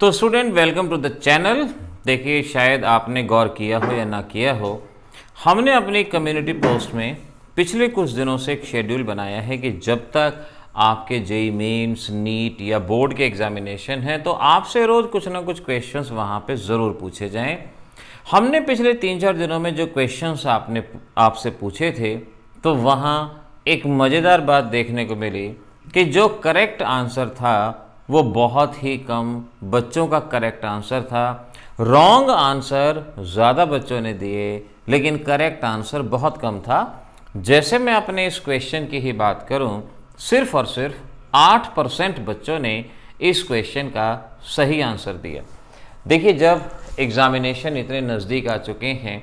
तो student welcome to the channel देखिए शायद आपने गौर किया हो या ना किया हो हमने अपनी कम्युनिटी पोस्ट में पिछले कुछ दिनों से एक शेड्यूल बनाया है कि जब तक आपके जेई मेन्स नीट या बोर्ड के एग्जामिनेशन हैं तो आपसे रोज़ कुछ ना कुछ क्वेश्चंस वहाँ पे ज़रूर पूछे जाएं हमने पिछले तीन चार दिनों में जो क्वेश्चंस आपने आपसे पूछे थे तो वहाँ एक मज़ेदार बात देखने को मिली कि जो करेक्ट आंसर था वो बहुत ही कम बच्चों का करेक्ट आंसर था रॉन्ग आंसर ज़्यादा बच्चों ने दिए लेकिन करेक्ट आंसर बहुत कम था जैसे मैं अपने इस क्वेश्चन की ही बात करूं सिर्फ और सिर्फ आठ परसेंट बच्चों ने इस क्वेश्चन का सही आंसर दिया देखिए जब एग्ज़ामिनेशन इतने नज़दीक आ चुके हैं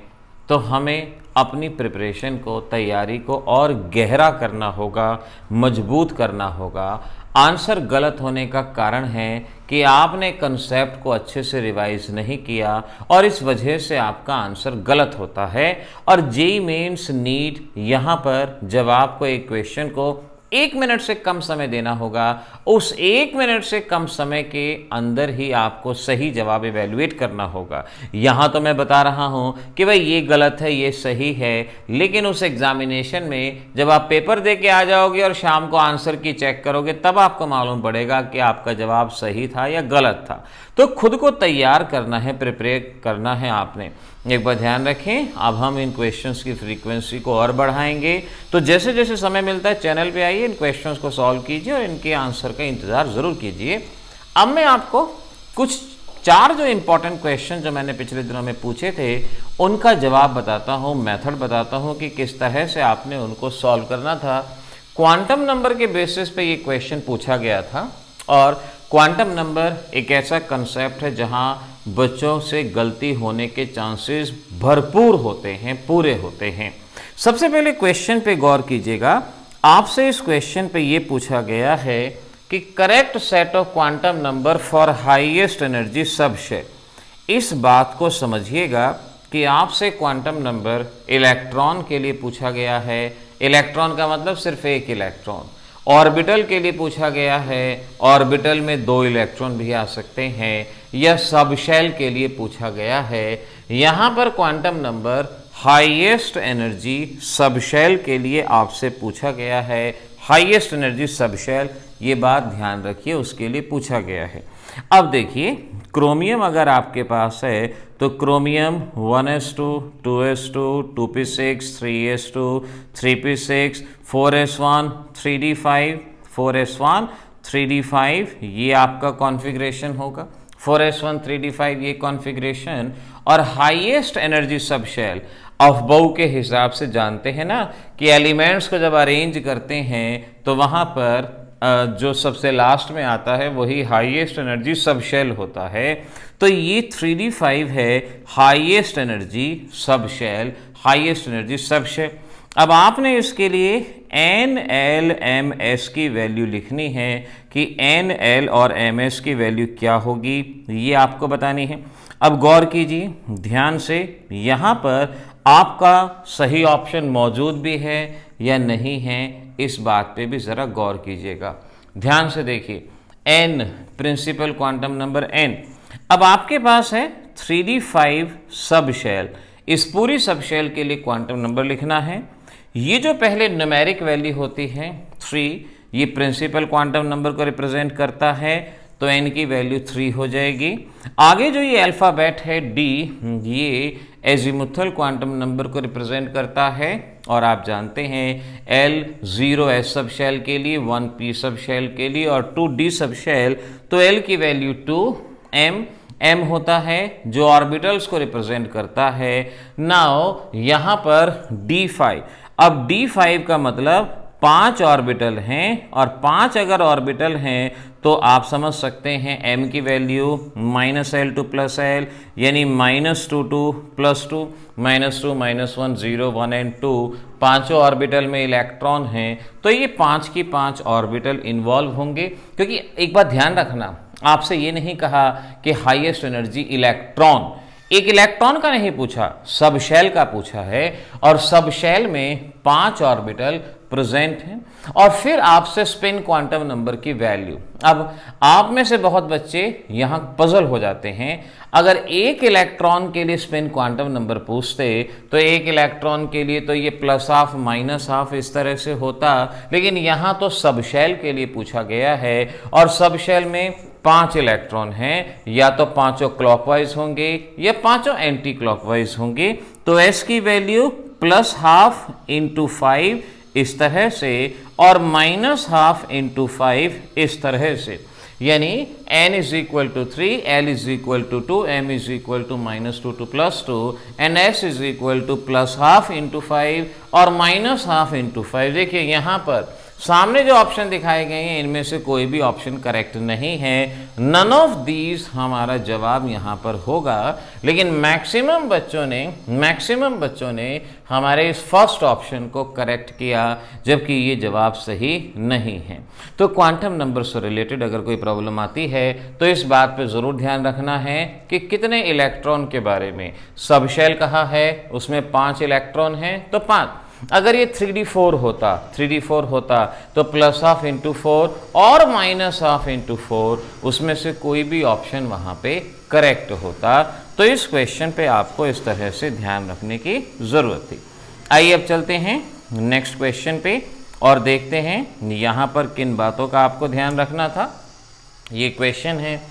तो हमें अपनी प्रिपरेशन को तैयारी को और गहरा करना होगा मजबूत करना होगा आंसर गलत होने का कारण है कि आपने कंसेप्ट को अच्छे से रिवाइज नहीं किया और इस वजह से आपका आंसर गलत होता है और जे मीन्स नीट यहाँ पर जब आपको एक क्वेश्चन को एक मिनट से कम समय देना होगा उस एक मिनट से कम समय के अंदर ही आपको सही जवाब इवेल्युएट करना होगा यहां तो मैं बता रहा हूं कि भाई ये गलत है ये सही है लेकिन उस एग्जामिनेशन में जब आप पेपर दे के आ जाओगे और शाम को आंसर की चेक करोगे तब आपको मालूम पड़ेगा कि आपका जवाब सही था या गलत था तो खुद को तैयार करना है प्रिपेयर करना है आपने एक बार ध्यान रखें अब हम इन क्वेश्चंस की फ्रीक्वेंसी को और बढ़ाएंगे तो जैसे जैसे समय मिलता है चैनल पे आइए जाइए इन क्वेश्चंस को सॉल्व कीजिए और इनके आंसर का इंतज़ार ज़रूर कीजिए अब मैं आपको कुछ चार जो इंपॉर्टेंट क्वेश्चन जो मैंने पिछले दिनों में पूछे थे उनका जवाब बताता हूँ मैथड बताता हूँ कि किस तरह से आपने उनको सॉल्व करना था क्वांटम नंबर के बेसिस पे ये क्वेश्चन पूछा गया था और क्वांटम नंबर एक ऐसा कंसेप्ट है जहाँ बच्चों से गलती होने के चांसेस भरपूर होते हैं पूरे होते हैं सबसे पहले क्वेश्चन पे गौर कीजिएगा आपसे इस क्वेश्चन पे ये पूछा गया है कि correct set of quantum number for highest energy सब इस बात को समझिएगा कि आपसे क्वांटम नंबर इलेक्ट्रॉन के लिए पूछा गया है इलेक्ट्रॉन का मतलब सिर्फ एक इलेक्ट्रॉन ऑर्बिटल के लिए पूछा गया है ऑर्बिटल में दो इलेक्ट्रॉन भी आ सकते हैं यह सबशेल के लिए पूछा गया है यहाँ पर quantum number highest energy subshell के लिए आपसे पूछा गया है हाईएस्ट एनर्जी सबशेल ये बात ध्यान रखिए उसके लिए पूछा गया है अब देखिए क्रोमियम अगर आपके पास है तो chromium 1s2, 2s2, 2p6, 3s2, 3p6, 4s1, 3d5, 4s1, 3d5 ये आपका कॉन्फ़िगरेशन होगा 4s1, 3d5 ये कॉन्फ़िगरेशन और हाईएस्ट एनर्जी सबशेल अफबऊ के हिसाब से जानते हैं ना कि एलिमेंट्स को जब अरेंज करते हैं तो वहाँ पर जो सबसे लास्ट में आता है वही हाईएस्ट एनर्जी सब शेल होता है तो ये थ्री डी फाइव है highest energy subshell highest energy subshell अब आपने इसके लिए एन एल एम एस की वैल्यू लिखनी है कि एन एल और एम एस की वैल्यू क्या होगी ये आपको बतानी है अब गौर कीजिए ध्यान से यहाँ पर आपका सही ऑप्शन मौजूद भी है या नहीं है इस बात पे भी ज़रा गौर कीजिएगा ध्यान से देखिए N principal quantum number N अब आपके पास है three D five subshell इस पूरी सब शेल के लिए क्वांटम नंबर लिखना है ये जो पहले न्यूमेरिक वैल्यू होती है थ्री ये प्रिंसिपल क्वांटम नंबर को रिप्रेजेंट करता है तो एन की वैल्यू थ्री हो जाएगी आगे जो ये अल्फ़ाबेट है डी ये एजीमुथल क्वांटम नंबर को रिप्रेजेंट करता है और आप जानते हैं L zero S subshell के लिए वन पी सब शेल के लिए और टू डी सब शेल तो एल की वैल्यू टू एम एम होता है जो ऑर्बिटल्स को रिप्रेजेंट करता है नाउ यहाँ पर डी फाइव अब डी फाइव का मतलब पांच ऑर्बिटल हैं और पांच अगर ऑर्बिटल हैं तो आप समझ सकते हैं m की value minus L to plus L यानी minus two to plus two minus two minus one zero one and two पांचों ऑर्बिटल में इलेक्ट्रॉन हैं तो ये पांच की पांच ऑर्बिटल इन्वॉल्व होंगे क्योंकि एक बात ध्यान रखना आपसे ये नहीं कहा कि हाईएस्ट एनर्जी इलेक्ट्रॉन एक इलेक्ट्रॉन का नहीं पूछा सब शेल का पूछा है और सब शेल में पांच ऑर्बिटल प्रेजेंट हैं और फिर आपसे स्पिन क्वांटम नंबर की वैल्यू अब आप में से बहुत बच्चे यहां पजल हो जाते हैं अगर एक इलेक्ट्रॉन के लिए स्पिन क्वांटम नंबर पूछते तो एक इलेक्ट्रॉन के लिए तो ये प्लस हाफ माइनस हाफ इस तरह से होता लेकिन यहां तो सब शेल के लिए पूछा गया है और सब शेल में पांच इलेक्ट्रॉन हैं या तो पांचों क्लॉकवाइज होंगे या पांचों एंटी क्लॉकवाइज होंगे तो एस की value plus half into five इस तरह से और माइनस हाफ इंटू फाइव इस तरह से यानी n is equal to three L is equal to two M is equal to minus two to plus two and S is equal to plus half into five और minus half into five देखिए यहाँ पर सामने जो option दिखाए गए हैं इनमें से कोई भी ऑप्शन करेक्ट नहीं है नन ऑफ दीज हमारा जवाब यहाँ पर होगा लेकिन मैक्सिमम बच्चों ने मैक्सिमम बच्चों ने हमारे इस फर्स्ट ऑप्शन को करेक्ट किया जबकि ये जवाब सही नहीं है तो क्वांटम नंबर से रिलेटेड अगर कोई प्रॉब्लम आती है तो इस बात पे ज़रूर ध्यान रखना है कि कितने इलेक्ट्रॉन के बारे में सबशेल कहा है उसमें पाँच इलेक्ट्रॉन हैं तो पाँच अगर ये थ्री डी फोर होता थ्री डी फोर होता तो प्लस ऑफ इंटू फोर और माइनस ऑफ इंटू फोर उसमें से कोई भी ऑप्शन वहाँ पे करेक्ट होता तो इस क्वेश्चन पे आपको इस तरह से ध्यान रखने की ज़रूरत थी आइए अब चलते हैं नेक्स्ट क्वेश्चन पे और देखते हैं यहाँ पर किन बातों का आपको ध्यान रखना था ये क्वेश्चन है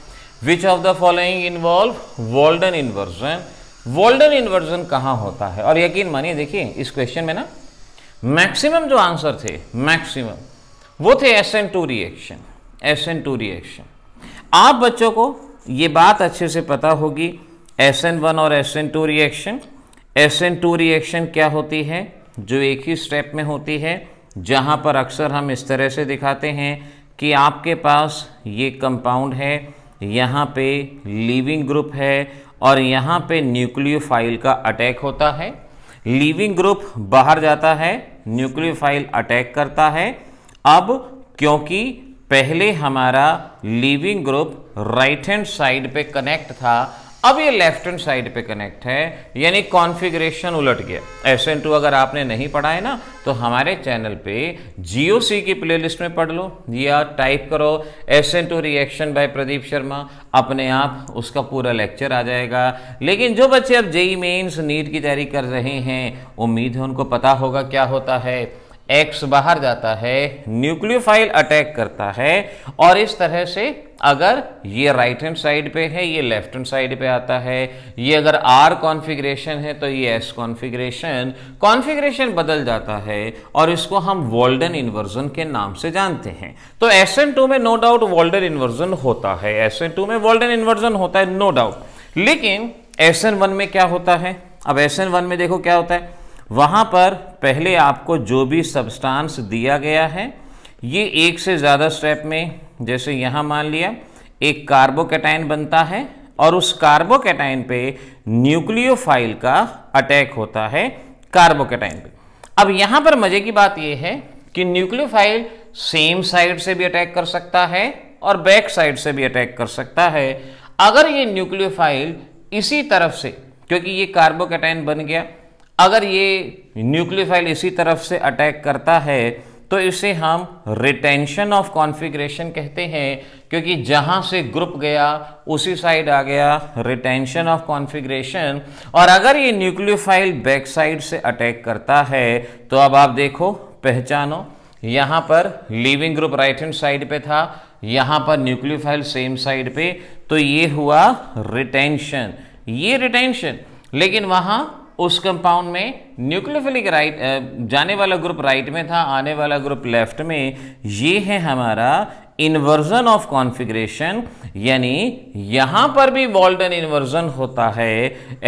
which of the following involve Walden inversion Walden inversion कहाँ होता है और यकीन मानिए देखिए इस क्वेश्चन में ना मैक्सिमम जो आंसर थे मैक्सिमम वो थे S N two reaction S N two reaction आप बच्चों को ये बात अच्छे से पता होगी एस एन वन और S N two reaction S N two reaction क्या होती है जो एक ही स्टेप में होती है जहाँ पर अक्सर हम इस तरह से दिखाते हैं कि आपके पास ये कंपाउंड है यहाँ पे लीविंग ग्रुप है और यहाँ पे न्यूक्लियोफाइल का अटैक होता है लीविंग ग्रुप बाहर जाता है न्यूक्लियोफाइल अटैक करता है अब क्योंकि पहले हमारा leaving group right hand side पे कनेक्ट था अब ये लेफ्ट हैंड साइड पे कनेक्ट है यानी कॉन्फ़िगरेशन उलट गया एस एन टू अगर आपने नहीं पढ़ा है ना तो हमारे चैनल पे जियो सी की प्लेलिस्ट में पढ़ लो या टाइप करो S N two reaction by Pradeep Sharma अपने आप उसका पूरा लेक्चर आ जाएगा लेकिन जो बच्चे अब जेई मेन्स नीट की तैयारी कर रहे हैं उम्मीद है उनको पता होगा क्या होता है एक्स बाहर जाता है न्यूक्लियोफाइल अटैक करता है और इस तरह से अगर ये राइट हैंड साइड पे है ये लेफ्ट हैंड साइड पे आता है ये अगर आर कॉन्फ़िगरेशन है तो ये एस कॉन्फ़िगरेशन कॉन्फ़िगरेशन बदल जाता है और इसको हम वॉल्डन इन्वर्जन के नाम से जानते हैं तो एस एन टू में नो डाउट वॉल्डन इन्वर्जन होता है एस एन टू में वॉल्डन इन्वर्जन होता है नो डाउट लेकिन एस एन वन में क्या होता है अब एस एन वन में देखो क्या होता है वहाँ पर पहले आपको जो भी सब्सटेंस दिया गया है ये एक से ज़्यादा स्टेप में जैसे यहाँ मान लिया एक कार्बोकेटाइन बनता है और उस कार्बोकेटाइन पे न्यूक्लियोफाइल का अटैक होता है कार्बोकेटाइन पे अब यहाँ पर मज़े की बात यह है कि न्यूक्लियोफाइल सेम साइड से भी अटैक कर सकता है और बैक साइड से भी अटैक कर सकता है अगर ये न्यूक्लियोफाइल इसी तरफ से क्योंकि ये कार्बोकेटाइन बन गया अगर ये न्यूक्लियोफाइल इसी तरफ से अटैक करता है तो इसे हम रिटेंशन ऑफ कॉन्फ़िगरेशन कहते हैं क्योंकि जहां से ग्रुप गया उसी साइड आ गया रिटेंशन ऑफ कॉन्फ़िगरेशन और अगर ये न्यूक्लियोफाइल बैक साइड से अटैक करता है तो अब आप देखो पहचानो यहाँ पर living group right hand side पे था यहाँ पर न्यूक्लियोफाइल सेम साइड पे तो ये हुआ रिटेंशन ये रिटेंशन लेकिन वहाँ उस कंपाउंड में न्यूक्लियोफिलिक राइट जाने वाला ग्रुप राइट में था आने वाला ग्रुप लेफ्ट में ये है हमारा इन्वर्जन ऑफ कॉन्फिग्रेशन यानी यहां पर भी वॉल्डन इन्वर्जन होता है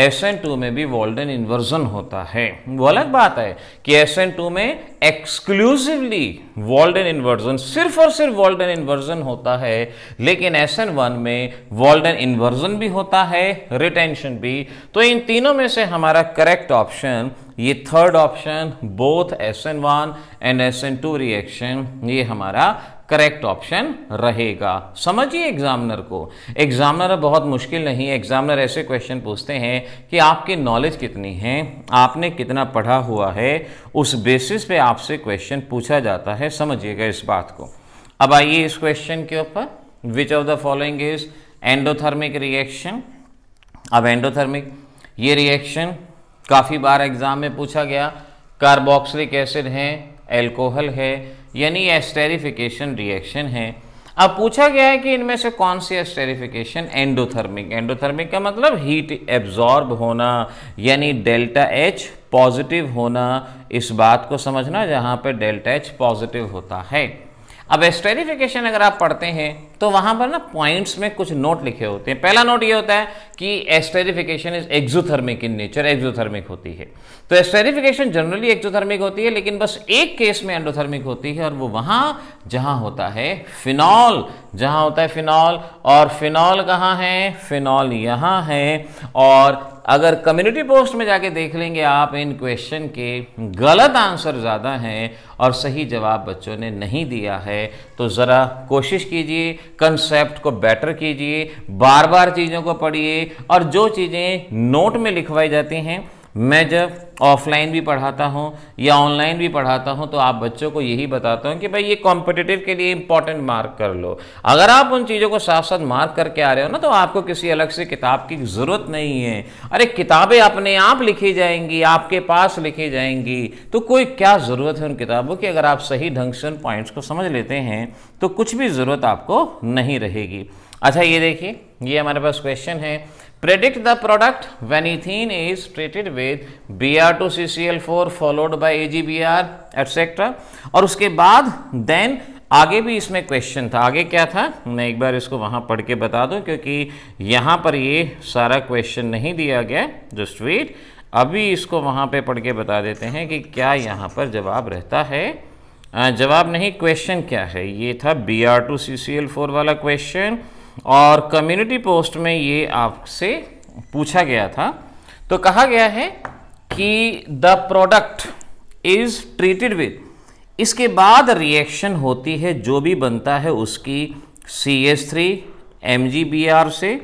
एस एन टू में भी वॉल्डन इन्वर्जन होता है वो अलग बात है कि एस एन टू में एक्सक्लूसिवली वॉल्डन इन्वर्जन सिर्फ और सिर्फ वॉल्डन इन्वर्जन होता है लेकिन एस एन वन में वॉल्डन इन्वर्जन भी होता है रिटेंशन भी तो इन तीनों में से हमारा करेक्ट ऑप्शन ये third option both S N one and S N two reaction ये हमारा करेक्ट ऑप्शन रहेगा समझिए एग्जामिनर को एग्जामिनर बहुत मुश्किल नहीं है एग्जामिनर ऐसे क्वेश्चन पूछते हैं कि आपकी नॉलेज कितनी है आपने कितना पढ़ा हुआ है उस बेसिस पे आपसे क्वेश्चन पूछा जाता है समझिएगा इस बात को अब आइए इस क्वेश्चन के ऊपर which of the following is endothermic reaction अब एंडोथर्मिक ये रिएक्शन काफ़ी बार एग्जाम में पूछा गया कार्बोक्सिलिक एसिड है एल्कोहल है यानी एस्टेरिफिकेशन रिएक्शन है अब पूछा गया है कि इनमें से कौन सी एस्टेरिफिकेशन एंडोथर्मिक एंडोथर्मिक का मतलब हीट एब्जॉर्ब होना यानी डेल्टा एच पॉजिटिव होना इस बात को समझना जहाँ पर डेल्टा एच पॉजिटिव होता है अब स्टेरिफिकेशन अगर आप पढ़ते हैं तो वहां पर ना पॉइंट्स में कुछ नोट लिखे होते हैं पहला नोट ये होता है कि esterification is exothermic in nature exothermic होती है तो एस्टेरिफिकेशन जनरली एक्जोथर्मिक होती है लेकिन बस एक केस में एंडोथर्मिक होती है और वो वहां जहां होता है फिनॉल जहां होता है फिनॉल और फिनॉल कहाँ है फिनॉल यहाँ है और अगर कम्युनिटी पोस्ट में जाके देख लेंगे आप इन क्वेश्चन के गलत आंसर ज़्यादा हैं और सही जवाब बच्चों ने नहीं दिया है तो ज़रा कोशिश कीजिए कंसेप्ट को बेटर कीजिए बार बार चीज़ों को पढ़िए और जो चीज़ें नोट में लिखवाई जाती हैं मैं जब ऑफलाइन भी पढ़ाता हूँ या ऑनलाइन भी पढ़ाता हूँ तो आप बच्चों को यही बताता हूँ कि भाई ये कॉम्पिटिटिव के लिए इंपॉर्टेंट मार्क कर लो अगर आप उन चीज़ों को साथ साथ मार्क करके आ रहे हो ना तो आपको किसी अलग से किताब की ज़रूरत नहीं है अरे किताबें अपने आप लिखी जाएंगी आपके पास लिखी जाएंगी तो कोई क्या ज़रूरत है उन किताबों की अगर आप सही ढंग से उन पॉइंट्स को समझ लेते हैं तो कुछ भी ज़रूरत आपको नहीं रहेगी अच्छा ये देखिए ये हमारे पास क्वेश्चन है Predict the product when ethene is treated with Br2CCl4 followed by AgBr etc. और उसके बाद then आगे भी इसमें क्वेश्चन था आगे क्या था मैं एक बार इसको वहां पढ़ के बता दूं क्योंकि यहाँ पर ये सारा क्वेश्चन नहीं दिया गया जस्ट वेट अभी इसको वहां पे पढ़ के बता देते हैं कि क्या यहाँ पर जवाब रहता है जवाब नहीं क्वेश्चन क्या है ये था B R two C C L four वाला क्वेश्चन और कम्युनिटी पोस्ट में ये आपसे पूछा गया था तो कहा गया है कि the product is treated with इसके बाद रिएक्शन होती है जो भी बनता है उसकी C S three M G B R से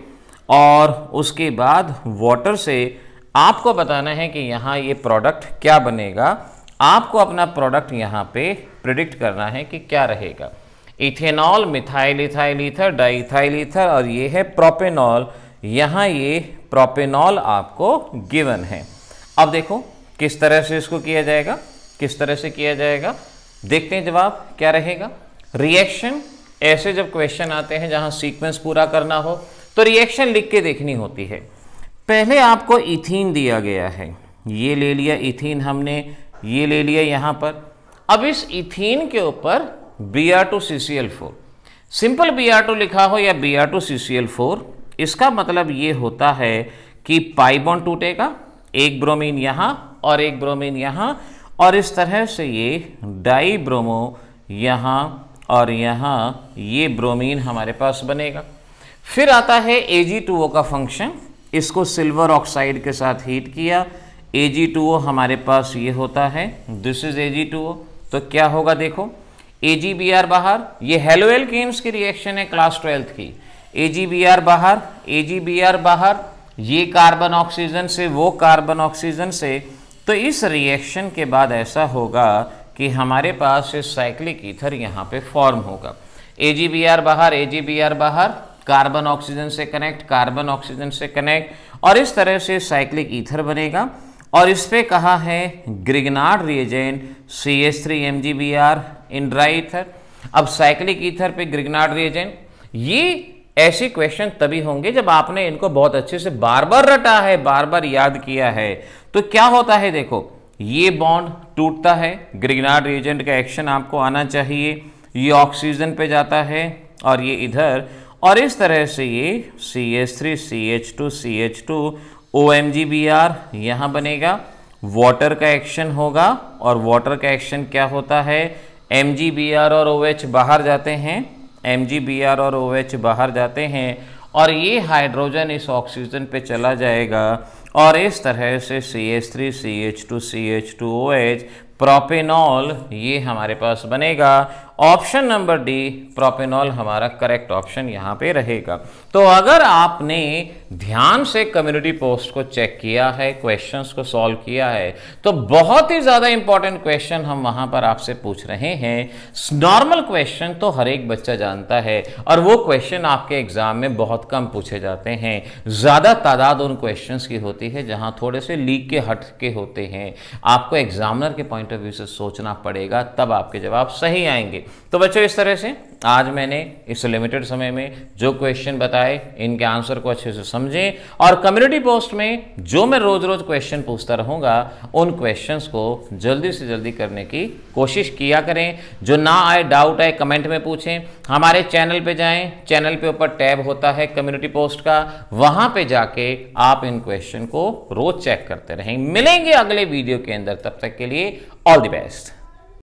और उसके बाद वाटर से आपको बताना है कि यहाँ ये प्रोडक्ट क्या बनेगा आपको अपना प्रोडक्ट यहाँ पे प्रिडिक्ट करना है कि क्या रहेगा ethanol methyl ethyl ether diethyl ether और ये है प्रोपेनॉल यहाँ ये प्रोपेनॉल आपको गिवन है अब देखो किस तरह से इसको किया जाएगा किस तरह से किया जाएगा देखते हैं जवाब क्या रहेगा रिएक्शन ऐसे जब क्वेश्चन आते हैं जहाँ सीक्वेंस पूरा करना हो तो रिएक्शन लिख के देखनी होती है पहले आपको इथीन दिया गया है ये ले लिया इथीन हमने ये ले लिया यहाँ पर अब इस इथीन के ऊपर B R two C C L four simple B R two लिखा हो या B R two C C L four इसका मतलब ये होता है कि पाइबॉन टूटेगा एक ब्रोमीन यहाँ और एक ब्रोमीन यहाँ और इस तरह से ये डाई ब्रोमो यहाँ और यहाँ ये ब्रोमीन हमारे पास बनेगा फिर आता है AG2O का फंक्शन इसको सिल्वर ऑक्साइड के साथ हीट किया AG2O हमारे पास ये होता है दिस इज AG2O तो क्या होगा देखो ए जी बी आर बाहर ये हेलोएल केम्स की रिएक्शन है क्लास ट्वेल्थ की ए जी बी आर बाहर ए जी बी आर बाहर ये कार्बन ऑक्सीजन से वो कार्बन ऑक्सीजन से तो इस रिएक्शन के बाद ऐसा होगा कि हमारे पास ये साइक्लिक ईथर यहाँ पे फॉर्म होगा ए जी बी आर बाहर ए जी बी आर बाहर कार्बन ऑक्सीजन से कनेक्ट कार्बन ऑक्सीजन से कनेक्ट और इस तरह से साइक्लिक ईथर बनेगा और इस पर कहा है Grignard reagent C S three M G B R in dry ether अब साइक्लिक ईथर पे ग्रिगनाड रिएजेंट ये ऐसे क्वेश्चन तभी होंगे जब आपने इनको बहुत अच्छे से बार बार रटा है बार बार याद किया है तो क्या होता है देखो ये बॉन्ड टूटता है ग्रिगनाड रिएजेंट का एक्शन आपको आना चाहिए ये ऑक्सीजन पे जाता है और ये इधर और इस तरह से ये C S three C H two C H two O M G B R यहाँ बनेगा वाटर का एक्शन होगा और वाटर का एक्शन क्या होता है एम जी बी आर और ओ एच बाहर जाते हैं एम जी बी आर और ओ एच बाहर जाते हैं और ये हाइड्रोजन इस ऑक्सीजन पे चला जाएगा और इस तरह से C H three C H two C H two O H propanol ये हमारे पास बनेगा ऑप्शन नंबर डी प्रोपेनॉल हमारा करेक्ट ऑप्शन यहां पे रहेगा तो अगर आपने ध्यान से कम्युनिटी पोस्ट को चेक किया है क्वेश्चंस को सॉल्व किया है तो बहुत ही ज़्यादा इंपॉर्टेंट क्वेश्चन हम वहां पर आपसे पूछ रहे हैं नॉर्मल क्वेश्चन तो हर एक बच्चा जानता है और वो क्वेश्चन आपके एग्जाम में बहुत कम पूछे जाते हैं ज़्यादा तादाद उन क्वेश्चन की होती है जहां थोड़े से लीक के हट के होते हैं आपको एग्जामिनर के पॉइंट पॉइंट ऑफ व्यू से सोचना पड़ेगा तब आपके जवाब सही आएंगे तो बच्चों इस तरह से आज मैंने इस लिमिटेड समय में जो क्वेश्चन बताए इनके आंसर को अच्छे से समझें और कम्युनिटी पोस्ट में जो मैं रोज़ रोज़ क्वेश्चन पूछता रहूंगा उन क्वेश्चंस को जल्दी से जल्दी करने की कोशिश किया करें जो ना आए डाउट आए कमेंट में पूछें हमारे चैनल पे जाएं चैनल पे ऊपर टैब होता है कम्युनिटी पोस्ट का वहाँ पे जाके आप इन क्वेश्चन को रोज़ चेक करते रहें मिलेंगे अगले वीडियो के अंदर तब तक के लिए ऑल द बेस्ट